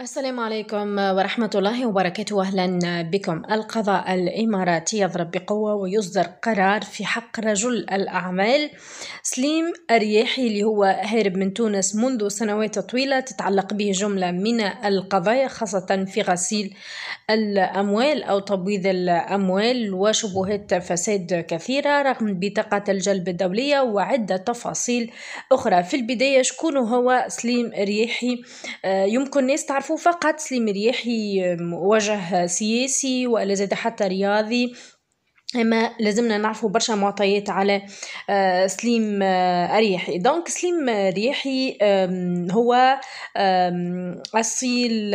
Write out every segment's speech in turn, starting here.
السلام عليكم ورحمة الله وبركاته أهلا بكم القضاء الإماراتي يضرب بقوة ويصدر قرار في حق رجل الأعمال سليم أرياحي اللي هو هارب من تونس منذ سنوات طويلة تتعلق به جملة من القضايا خاصة في غسيل الأموال أو تبويض الأموال وشبهات فساد كثيرة رغم بطاقة الجلب الدولية وعدة تفاصيل أخرى في البداية شكون هو سليم أرياحي آه، يمكن الناس تعرف نعرفه فقط لمرياحي وجه سياسي ولا زاد حتى رياضي اما لازمنا نعرفوا برشا معطيات على آه، سليم اريحي آه، دونك سليم آه، ريحي هو اصيل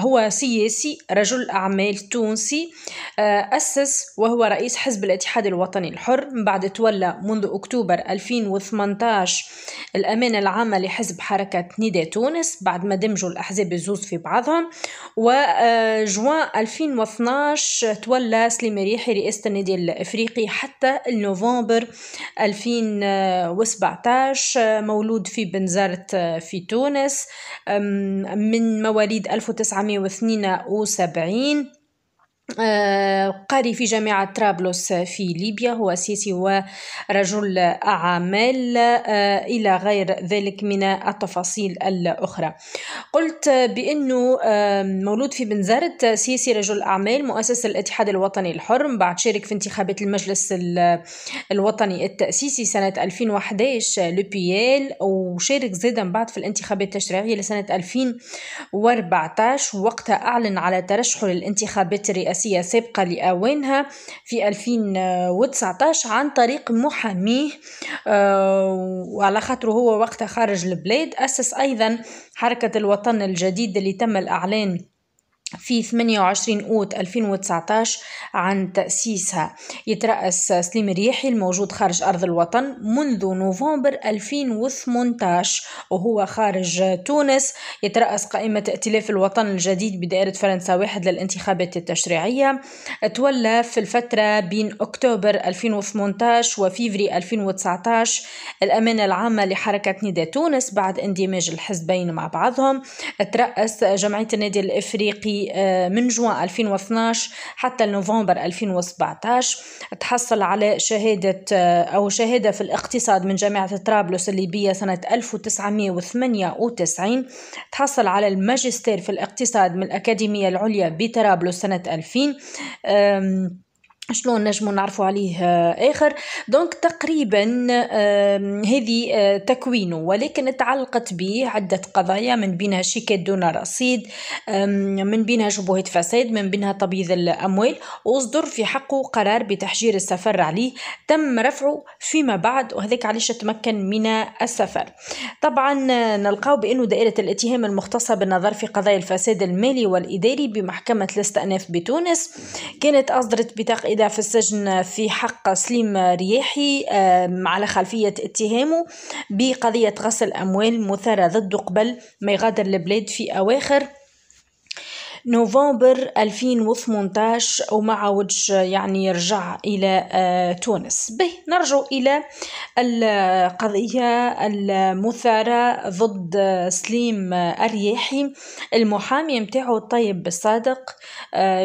هو سياسي رجل اعمال تونسي اسس وهو رئيس حزب الاتحاد الوطني الحر من بعد تولى منذ اكتوبر 2018 الامانه العامه لحزب حركه نداء تونس بعد ما دمجوا الاحزاب الزوز في بعضهم وجوان 2012 تولى سليم ريحي رئاسه الوطني ديال افريقي حتى نوفمبر 2017 آه، مولود في بنزرت آه، في تونس من مواليد 1972 آه، قاري في جامعة طرابلس في ليبيا هو سياسي ورجل أعمال آه، إلى غير ذلك من التفاصيل الأخرى قلت بأنه مولود في بنزرت سياسي رجل أعمال مؤسس الاتحاد الوطني الحر من بعد شارك في انتخابات المجلس الوطني التأسيسي سنة 2011 لبيال وشارك زيدا بعد في الانتخابات التشريعية لسنة 2014 وقتها أعلن على ترشحه للانتخابات الرئاسية سياسية سابقة لأوانها في 2019 عن طريق محاميه آه، وعلى خاطره هو وقتها خارج البلاد أسس أيضا حركة الوطن الجديد اللي تم الإعلان في 28 أوت 2019 عن تأسيسها يترأس سليم الريحي الموجود خارج أرض الوطن منذ نوفمبر 2018 وهو خارج تونس يترأس قائمة ائتلاف الوطن الجديد بدائرة فرنسا واحد للانتخابات التشريعية تولى في الفترة بين أكتوبر 2018 وفيفري 2019 الأمانة العامة لحركة نداء تونس بعد اندماج الحزبين مع بعضهم ترأس جمعية النادي الإفريقي آه، من جوان 2012 حتى نوفمبر 2017 تحصل على شهادة آه، أو شهادة في الاقتصاد من جامعة طرابلس الليبية سنة 1998 تحصل على الماجستير في الاقتصاد من الأكاديمية العليا بطرابلس سنة 2000 شلون نجمو نعرفوا عليه آه، اخر دونك تقريبا هذه آه، تكوينه ولكن تعلقت به عده قضايا من بينها شيكات دون رصيد من بينها شبهه فساد من بينها تبييض الاموال واصدر في حقه قرار بتحجير السفر عليه تم رفعه فيما بعد وهذاك علاش تمكن من السفر طبعا آه، نلقاو بانه دائره الاتهام المختصه بالنظر في قضايا الفساد المالي والاداري بمحكمه الاستئناف بتونس كانت اصدرت بطاقه القيدة في السجن في حق سليم رياحي على خلفية اتهامه بقضية غسل أموال مثارة ضده قبل ما يغادر البلاد في أواخر نوفمبر 2018 وما عاودش يعني رجع إلى آه، تونس به نرجع إلى القضية المثارة ضد آه، سليم الرياحي آه، المحامي نتاعو الطيب الصادق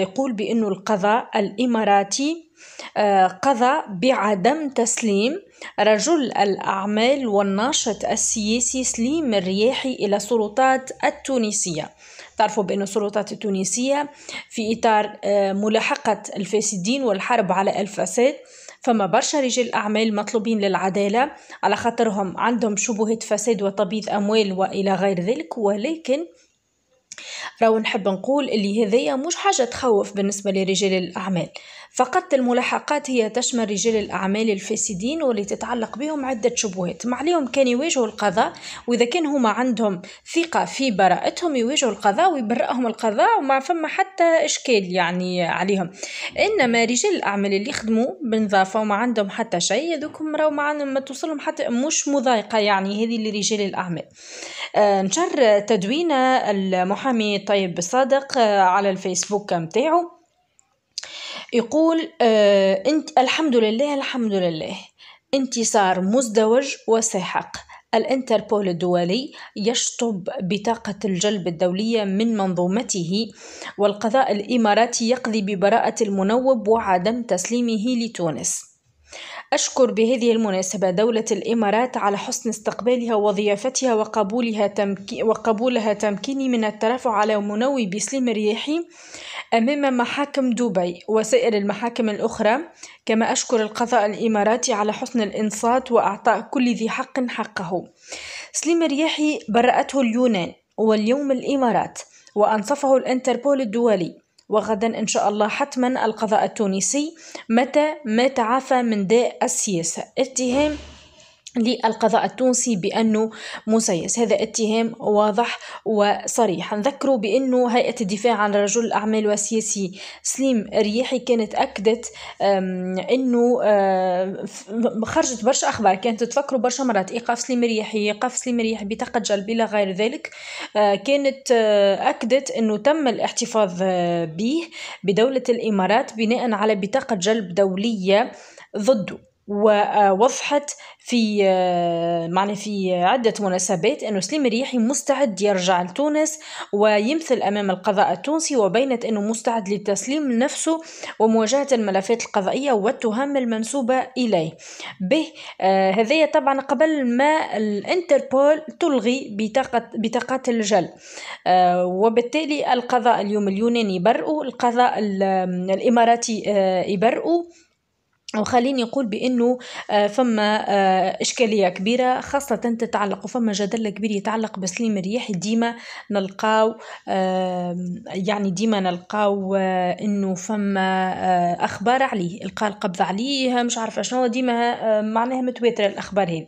يقول بأنه القضاء الإماراتي آه، قضى بعدم تسليم رجل الأعمال والناشط السياسي سليم الرياحي إلى السلطات التونسية تعرفوا بأن السلطات التونسية في إطار آه، ملاحقة الفاسدين والحرب على الفساد فما برشا رجال أعمال مطلوبين للعدالة على خاطرهم عندهم شبهة فساد وتبييض أموال وإلى غير ذلك ولكن راهو نحب نقول اللي هذيا مش حاجة تخوف بالنسبة لرجال الأعمال فقط الملاحقات هي تشمل رجال الأعمال الفاسدين واللي تتعلق بهم عدة شبهات ما عليهم كان يواجهوا القضاء وإذا كان هما عندهم ثقة في براءتهم يواجهوا القضاء ويبرأهم القضاء وما فما حتى إشكال يعني عليهم إنما رجال الأعمال اللي يخدموا بنظافة وما عندهم حتى شيء ذوكم راهو ما توصلهم حتى مش مضايقة يعني هذه لرجال الأعمال آه، نشر تدوينة حمي طيب صادق آه، على الفيسبوك نتاعو يقول آه، انت الحمد لله الحمد لله انتصار مزدوج وساحق الانتربول الدولي يشطب بطاقة الجلب الدولية من منظومته والقضاء الإماراتي يقضي ببراءة المنوب وعدم تسليمه لتونس أشكر بهذه المناسبة دولة الإمارات على حسن استقبالها وضيافتها وقبولها تمكي وقبولها تمكيني من الترافع على منوي بسليم الرياحي أمام محاكم دبي وسائر المحاكم الأخرى كما أشكر القضاء الإماراتي على حسن الإنصات وإعطاء كل ذي حق حقه سليم الرياحي برأته اليونان واليوم الإمارات وأنصفه الانتربول الدولي وغدا إن شاء الله حتما القضاء التونسي متى ما تعافى من داء السياسة اتهام للقضاء التونسي بأنه مسيس هذا اتهام واضح وصريح نذكروا بأنه هيئة الدفاع عن رجل الأعمال والسياسي سليم رياحي كانت أكدت أنه خرجت برشا أخبار كانت تفكروا برشا مرات إيقاف سليم رياحي إيقاف سليم رياحي بطاقة جلب إلى غير ذلك آه، كانت آه، أكدت أنه تم الاحتفاظ آه، به بدولة الإمارات بناء على بطاقة جلب دولية ضده ووضحت في آه، معنى في عدة مناسبات أنه سليم الريحي مستعد يرجع لتونس ويمثل أمام القضاء التونسي وبينت أنه مستعد لتسليم نفسه ومواجهة الملفات القضائية والتهم المنسوبة إليه به آه، هذايا طبعا قبل ما الانتربول تلغي بطاقة, بطاقة الجل آه، وبالتالي القضاء اليوم اليوناني برئوا القضاء الإماراتي يبرئوا وخليني نقول بانه آه، فما آه، اشكاليه كبيره خاصه تتعلق وفما جدل كبير يتعلق بسليم الرياح ديما نلقاو يعني ديما نلقاو آه، انه فما اخبار عليه القى القبض عليه مش عارفه شنو ديما معناها متواتره الاخبار هذه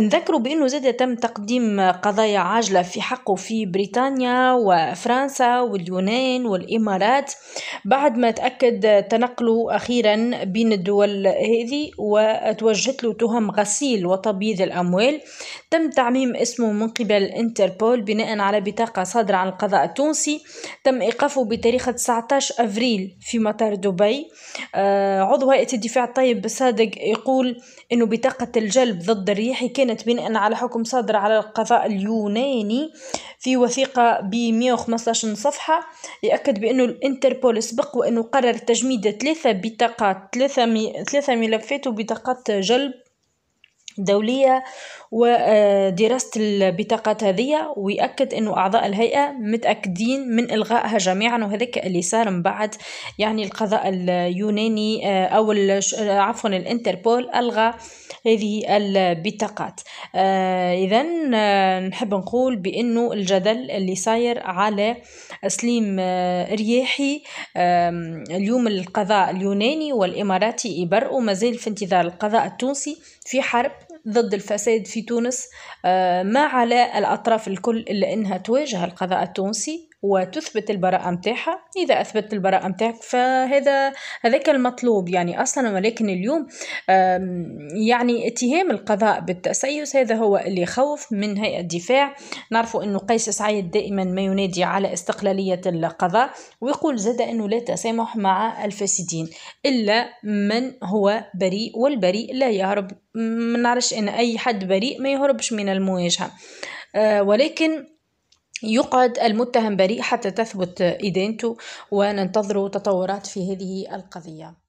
نذكروا بانه زاد تم تقديم قضايا عاجله في حقه في بريطانيا وفرنسا واليونان والامارات بعد ما تاكد تنقله اخيرا بين الدول الدول وتوجهت له تهم غسيل وتبييض الأموال تم تعميم اسمه من قبل انتربول بناء على بطاقة صادرة عن القضاء التونسي تم إيقافه بتاريخ 19 أفريل في مطار دبي آه، عضو هيئة الدفاع الطيب بصادق يقول أنه بطاقة الجلب ضد الريحي كانت بناء على حكم صادر على القضاء اليوناني في وثيقة ب 115 صفحة يأكد بأنه الانتربول سبق وأنه قرر تجميد ثلاثة بطاقات ثلاثة, مي... ثلاثة ملفات وبطاقات جلب دولية ودراسة آه، البطاقات هذه ويأكد أنه أعضاء الهيئة متأكدين من إلغائها جميعا وهذاك اللي صار من بعد يعني القضاء اليوناني آه، أو عفوا الانتربول ألغى هذه البطاقات آه، اذا آه، نحب نقول بانه الجدل اللي صاير على سليم آه، رياحي اليوم القضاء اليوناني والاماراتي يبرئوا مازال في انتظار القضاء التونسي في حرب ضد الفساد في تونس ما على الأطراف الكل إلا أنها تواجه القضاء التونسي وتثبت البراءة متاعها إذا أثبت البراءة متاعك فهذا هذاك المطلوب يعني أصلا ولكن اليوم يعني اتهام القضاء بالتسيس هذا هو اللي خوف من هيئة الدفاع نعرف أنه قيس سعيد دائما ما ينادي على استقلالية القضاء ويقول زاد أنه لا تسامح مع الفاسدين إلا من هو بريء والبريء لا يهرب ما نعرفش أن أي حد بريء ما يهربش من المواجهة آه، ولكن يقعد المتهم بريء حتى تثبت إدانته وننتظر تطورات في هذه القضية